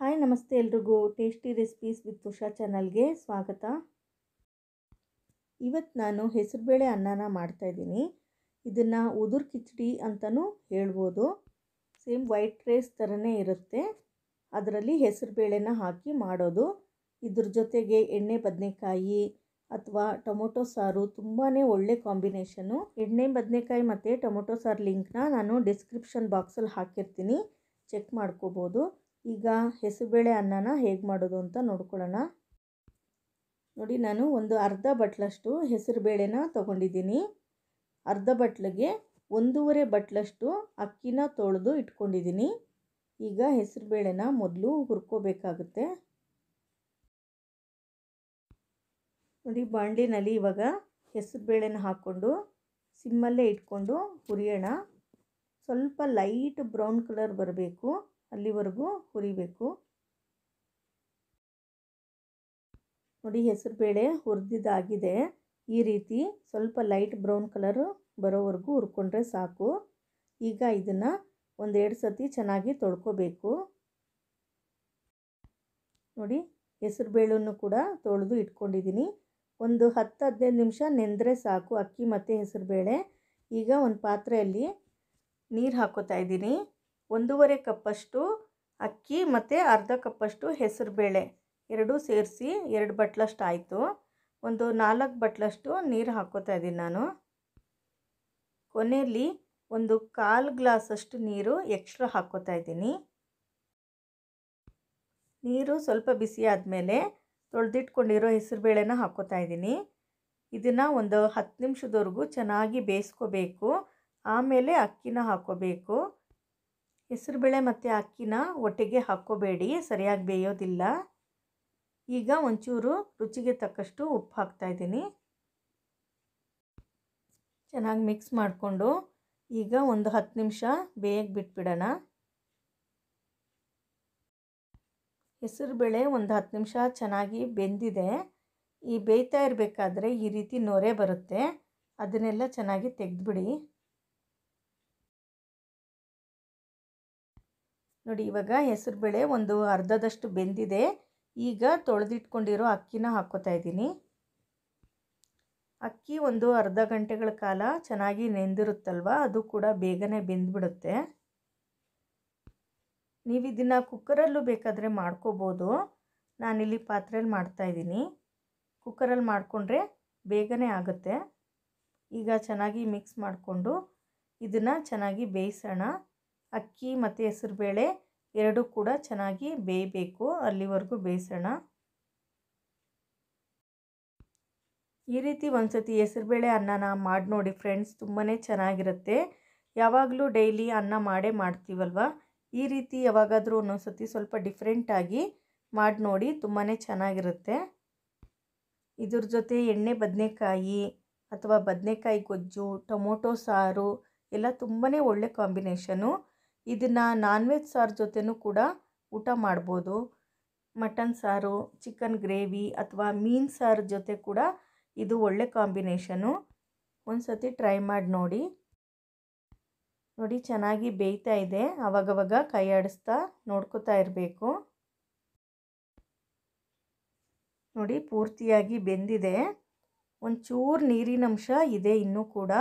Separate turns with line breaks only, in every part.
hi ನಮಸ್ತೆ ಎಲ್ರಿಗೂ tasty recipes with Usha ಚಾನಲ್ಗೆ ಸ್ವಾಗತ ಇವತ್ತು ನಾನು ಹೆಸರುಬೇಳೆ ಅನ್ನನ ಮಾಡ್ತಾಯಿದ್ದೀನಿ ಇದನ್ನು ಉದುರು ಕಿಚಡಿ ಅಂತಲೂ ಹೇಳ್ಬೋದು ಸೇಮ್ ವೈಟ್ ರೈಸ್ ಥರನೇ ಇರುತ್ತೆ ಅದರಲ್ಲಿ ಹೆಸರುಬೇಳೆನ ಹಾಕಿ ಮಾಡೋದು ಇದ್ರ ಜೊತೆಗೆ ಎಣ್ಣೆ ಬದನೆಕಾಯಿ ಅಥವಾ ಟೊಮೊಟೊ ಸಾರು ತುಂಬಾ ಒಳ್ಳೆ ಕಾಂಬಿನೇಷನು ಎಣ್ಣೆ ಬದನೆಕಾಯಿ ಮತ್ತು ಟೊಮೊಟೊ ಸಾರು ಲಿಂಕ್ನ ನಾನು ಡಿಸ್ಕ್ರಿಪ್ಷನ್ ಬಾಕ್ಸಲ್ಲಿ ಹಾಕಿರ್ತೀನಿ ಚೆಕ್ ಮಾಡ್ಕೋಬೋದು ಈಗ ಹೆಸರುಬೇಳೆ ಅನ್ನನ ಹೇಗೆ ಮಾಡೋದು ಅಂತ ನೋಡ್ಕೊಳ್ಳೋಣ ನೋಡಿ ನಾನು ಒಂದು ಅರ್ಧ ಬಟ್ಲಷ್ಟು ಹೆಸರುಬೇಳೆನ ತೊಗೊಂಡಿದ್ದೀನಿ ಅರ್ಧ ಬಟ್ಲಿಗೆ ಒಂದೂವರೆ ಬಟ್ಲಷ್ಟು ಅಕ್ಕಿನ ತೊಳೆದು ಇಟ್ಕೊಂಡಿದ್ದೀನಿ ಈಗ ಹೆಸರುಬೇಳೆನ ಮೊದಲು ಹುರ್ಕೋಬೇಕಾಗುತ್ತೆ ನೋಡಿ ಬಾಣಲಿನಲ್ಲಿ ಇವಾಗ ಹೆಸರುಬೇಳೆನ ಹಾಕ್ಕೊಂಡು ಸಿಮ್ಮಲ್ಲೇ ಇಟ್ಕೊಂಡು ಹುರಿಯೋಣ ಸ್ವಲ್ಪ ಲೈಟ್ ಬ್ರೌನ್ ಕಲರ್ ಬರಬೇಕು ಅಲ್ಲಿವರೆಗೂ ಹುರಿಬೇಕು ನೋಡಿ ಹೆಸರು ಬೇಳೆ ಹುರಿದಿದ್ದಾಗಿದೆ ಈ ರೀತಿ ಸ್ವಲ್ಪ ಲೈಟ್ ಬ್ರೌನ್ ಕಲರ್ ಬರೋವರೆಗೂ ಹುರ್ಕೊಂಡ್ರೆ ಸಾಕು ಈಗ ಇದನ್ನು ಒಂದೆರಡು ಸತಿ ಚೆನ್ನಾಗಿ ತೊಳ್ಕೊಬೇಕು ನೋಡಿ ಹೆಸರು ಕೂಡ ತೊಳೆದು ಇಟ್ಕೊಂಡಿದ್ದೀನಿ ಒಂದು ಹತ್ತು ಹದಿನೈದು ನಿಮಿಷ ನೆಂದರೆ ಸಾಕು ಅಕ್ಕಿ ಮತ್ತು ಹೆಸರು ಬೇಳೆ ಈಗ ಒಂದು ಪಾತ್ರೆಯಲ್ಲಿ ನೀರು ಹಾಕೋತಾ ಇದ್ದೀನಿ ಒಂದೂವರೆ ಕಪ್ಪಷ್ಟು ಅಕ್ಕಿ ಮತ್ತು ಅರ್ಧ ಕಪ್ಪಷ್ಟು ಹೆಸರುಬೇಳೆ ಎರಡೂ ಸೇರಿಸಿ ಎರಡು ಬಟ್ಲಷ್ಟು ಆಯಿತು ಒಂದು ನಾಲ್ಕು ಬಟ್ಲಷ್ಟು ನೀರು ಹಾಕೋತಾ ಇದ್ದೀನಿ ನಾನು ಕೊನೆಯಲ್ಲಿ ಒಂದು ಕಾಲು ಗ್ಲಾಸಷ್ಟು ನೀರು ಎಕ್ಸ್ಟ್ರಾ ಹಾಕೋತಾ ಇದ್ದೀನಿ ನೀರು ಸ್ವಲ್ಪ ಬಿಸಿ ಆದಮೇಲೆ ತೊಳೆದಿಟ್ಕೊಂಡಿರೋ ಬೇಳೆನ ಹಾಕೋತಾ ಇದ್ದೀನಿ ಇದನ್ನು ಒಂದು ಹತ್ತು ನಿಮಿಷದವರೆಗೂ ಚೆನ್ನಾಗಿ ಬೇಯಿಸ್ಕೋಬೇಕು ಆಮೇಲೆ ಅಕ್ಕಿನ ಹಾಕೋಬೇಕು ಹೆಸರುಬೇಳೆ ಮತ್ತು ಅಕ್ಕಿನ ಒಟ್ಟಿಗೆ ಹಾಕ್ಕೋಬೇಡಿ ಸರಿಯಾಗಿ ಬೇಯೋದಿಲ್ಲ ಈಗ ಒಂಚೂರು ರುಚಿಗೆ ತಕ್ಕಷ್ಟು ಉಪ್ಪು ಹಾಕ್ತಾಯಿದ್ದೀನಿ ಚೆನ್ನಾಗಿ ಮಿಕ್ಸ್ ಮಾಡಿಕೊಂಡು ಈಗ ಒಂದು ಹತ್ತು ನಿಮಿಷ ಬೇಯಕ್ಕೆ ಬಿಟ್ಬಿಡೋಣ ಬೇಳೆ ಒಂದು ಹತ್ತು ನಿಮಿಷ ಚೆನ್ನಾಗಿ ಬೆಂದಿದೆ ಈ ಬೇಯ್ತಾ ಇರಬೇಕಾದ್ರೆ ಈ ರೀತಿ ನೊರೆ ಬರುತ್ತೆ ಅದನ್ನೆಲ್ಲ ಚೆನ್ನಾಗಿ ತೆಗೆದುಬಿಡಿ ನೋಡಿ ಇವಾಗ ಹೆಸರು ಬೇಳೆ ಒಂದು ಅರ್ಧದಷ್ಟು ಬೆಂದಿದೆ ಈಗ ತೊಳೆದಿಟ್ಕೊಂಡಿರೋ ಅಕ್ಕಿನ ಹಾಕ್ಕೋತಾ ಇದ್ದೀನಿ ಅಕ್ಕಿ ಒಂದು ಅರ್ಧ ಗಂಟೆಗಳ ಕಾಲ ಚೆನ್ನಾಗಿ ನೆಂದಿರುತ್ತಲ್ವ ಅದು ಕೂಡ ಬೇಗನೆ ಬೆಂದ್ಬಿಡುತ್ತೆ ನೀವು ಇದನ್ನು ಕುಕ್ಕರಲ್ಲೂ ಬೇಕಾದರೆ ಮಾಡ್ಕೋಬೋದು ನಾನಿಲ್ಲಿ ಪಾತ್ರೆಯಲ್ಲಿ ಮಾಡ್ತಾಯಿದ್ದೀನಿ ಕುಕ್ಕರಲ್ಲಿ ಮಾಡಿಕೊಂಡ್ರೆ ಬೇಗನೆ ಆಗುತ್ತೆ ಈಗ ಚೆನ್ನಾಗಿ ಮಿಕ್ಸ್ ಮಾಡಿಕೊಂಡು ಇದನ್ನು ಚೆನ್ನಾಗಿ ಬೇಯಿಸೋಣ ಅಕ್ಕಿ ಮತ್ತು ಬೇಳೆ ಎರಡೂ ಕೂಡ ಚೆನ್ನಾಗಿ ಬೇಯಬೇಕು ಅಲ್ಲಿವರೆಗೂ ಬೇಯಿಸೋಣ ಈ ರೀತಿ ಒಂದು ಸತಿ ಹೆಸರುಬೇಳೆ ಅನ್ನನ ಮಾಡಿ ನೋಡಿ ಫ್ರೆಂಡ್ಸ್ ತುಂಬಾ ಚೆನ್ನಾಗಿರುತ್ತೆ ಯಾವಾಗಲೂ ಡೈಲಿ ಅನ್ನ ಮಾಡೇ ಮಾಡ್ತೀವಲ್ವ ಈ ರೀತಿ ಯಾವಾಗಾದರೂ ಒಂದೊಂದು ಸತಿ ಸ್ವಲ್ಪ ಡಿಫ್ರೆಂಟಾಗಿ ಮಾಡಿ ನೋಡಿ ತುಂಬಾ ಚೆನ್ನಾಗಿರುತ್ತೆ ಇದ್ರ ಜೊತೆ ಎಣ್ಣೆ ಬದನೆಕಾಯಿ ಅಥವಾ ಬದನೆಕಾಯಿ ಗೊಜ್ಜು ಟೊಮೊಟೊ ಸಾರು ಎಲ್ಲ ತುಂಬಾ ಒಳ್ಳೆ ಕಾಂಬಿನೇಷನು ಇದನ್ನು ನಾನ್ ವೆಜ್ ಸಾರು ಜೊತೆನೂ ಕೂಡ ಊಟ ಮಾಡ್ಬೋದು ಮಟನ್ ಸಾರು ಚಿಕನ್ ಗ್ರೇವಿ ಅಥವಾ ಮೀನು ಸಾರು ಜೊತೆ ಕೂಡ ಇದು ಒಳ್ಳೆ ಕಾಂಬಿನೇಷನು ಒಂದು ಸತಿ ಟ್ರೈ ಮಾಡಿ ನೋಡಿ ನೋಡಿ ಚೆನ್ನಾಗಿ ಬೇಯ್ತಾ ಇದೆ ಆವಾಗವಾಗ ಕೈ ಆಡಿಸ್ತಾ ನೋಡ್ಕೋತಾ ಇರಬೇಕು ನೋಡಿ ಪೂರ್ತಿಯಾಗಿ ಬೆಂದಿದೆ ಒಂಚೂರು ನೀರಿನ ಅಂಶ ಇದೆ ಇನ್ನೂ ಕೂಡ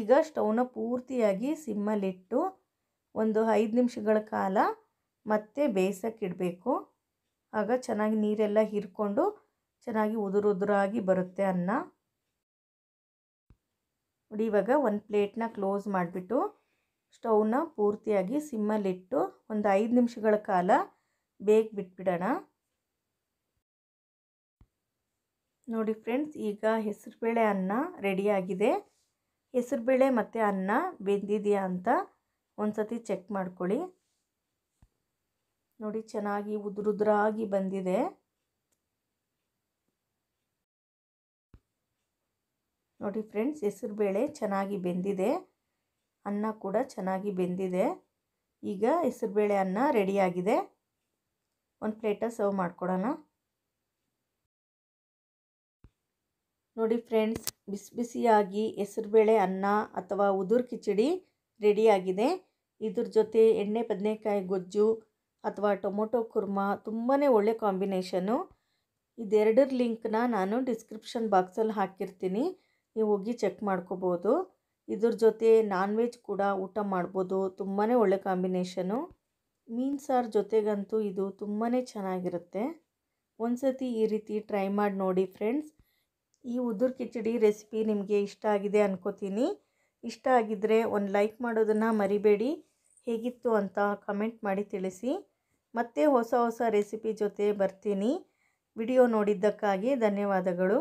ಈಗ ಸ್ಟವ್ನ ಪೂರ್ತಿಯಾಗಿ ಸಿಮ್ಮಲ್ಲಿಟ್ಟು ಒಂದು ಐದು ನಿಮಿಷಗಳ ಕಾಲ ಮತ್ತೆ ಇಡಬೇಕು ಆಗ ಚೆನ್ನಾಗಿ ನೀರೆಲ್ಲ ಹೀರಿಕೊಂಡು ಚೆನ್ನಾಗಿ ಉದುರು ಉದುರಾಗಿ ಬರುತ್ತೆ ಅನ್ನ ನೋಡಿ ಇವಾಗ ಒಂದು ಪ್ಲೇಟ್ನ ಕ್ಲೋಸ್ ಮಾಡಿಬಿಟ್ಟು ಸ್ಟೌವ್ನ ಪೂರ್ತಿಯಾಗಿ ಸಿಮ್ಮಲ್ಲಿಟ್ಟು ಒಂದು ಐದು ನಿಮಿಷಗಳ ಕಾಲ ಬೇಗ ಬಿಟ್ಬಿಡೋಣ ನೋಡಿ ಫ್ರೆಂಡ್ಸ್ ಈಗ ಹೆಸರುಬೇಳೆ ಅನ್ನ ರೆಡಿಯಾಗಿದೆ ಹೆಸರುಬೇಳೆ ಮತ್ತು ಅನ್ನ ಬೆಂದಿದೆಯಾ ಅಂತ ಒಂದು ಸತಿ ಚೆಕ್ ಮಾಡ್ಕೊಳ್ಳಿ ನೋಡಿ ಚೆನ್ನಾಗಿ ಉದುರುದ್ರಾಗಿ ಬಂದಿದೆ ನೋಡಿ ಫ್ರೆಂಡ್ಸ್ ಹೆಸರುಬೇಳೆ ಚೆನ್ನಾಗಿ ಬೆಂದಿದೆ ಅನ್ನ ಕೂಡ ಚೆನ್ನಾಗಿ ಬೆಂದಿದೆ ಈಗ ಬೇಳೆ ಅನ್ನ ರೆಡಿಯಾಗಿದೆ ಒಂದು ಪ್ಲೇಟ ಸರ್ವ್ ಮಾಡಿಕೊಡೋಣ ನೋಡಿ ಫ್ರೆಂಡ್ಸ್ ಬಿಸಿ ಬಿಸಿಯಾಗಿ ಹೆಸರುಬೇಳೆ ಅನ್ನ ಅಥವಾ ಉದುರು ಕಿಚಡಿ ರೆಡಿಯಾಗಿದೆ ಇದ್ರ ಜೊತೆ ಎಣ್ಣೆ ಬದನೆಕಾಯಿ ಗೊಜ್ಜು ಅಥವಾ ಟೊಮೊಟೊ ಕುರ್ಮ ತುಂಬಾ ಒಳ್ಳೆ ಕಾಂಬಿನೇಷನು ಇದೆರಡರ ಲಿಂಕ್ನ ನಾನು ಡಿಸ್ಕ್ರಿಪ್ಷನ್ ಬಾಕ್ಸಲ್ಲಿ ಹಾಕಿರ್ತೀನಿ ನೀವು ಹೋಗಿ ಚೆಕ್ ಮಾಡ್ಕೋಬೋದು ಇದ್ರ ಜೊತೆ ನಾನ್ ವೆಜ್ ಕೂಡ ಊಟ ಮಾಡ್ಬೋದು ತುಂಬಾ ಒಳ್ಳೆ ಕಾಂಬಿನೇಷನು ಮೀನು ಸಾರು ಜೊತೆಗಂತೂ ಇದು ತುಂಬಾ ಚೆನ್ನಾಗಿರುತ್ತೆ ಒಂದ್ಸತಿ ಈ ರೀತಿ ಟ್ರೈ ಮಾಡಿ ನೋಡಿ ಫ್ರೆಂಡ್ಸ್ ಈ ಉದುರು ಕಿಚಡಿ ರೆಸಿಪಿ ನಿಮಗೆ ಇಷ್ಟ ಆಗಿದೆ ಅನ್ಕೋತೀನಿ ಇಷ್ಟ ಆಗಿದ್ದರೆ ಒಂದು ಲೈಕ್ ಮಾಡೋದನ್ನು ಮರಿಬೇಡಿ ಹೇಗಿತ್ತು ಅಂತ ಕಮೆಂಟ್ ಮಾಡಿ ತಿಳಿಸಿ ಮತ್ತೆ ಹೊಸ ಹೊಸ ರೆಸಿಪಿ ಜೊತೆ ಬರ್ತೀನಿ ವಿಡಿಯೋ ನೋಡಿದ್ದಕ್ಕಾಗಿ ಧನ್ಯವಾದಗಳು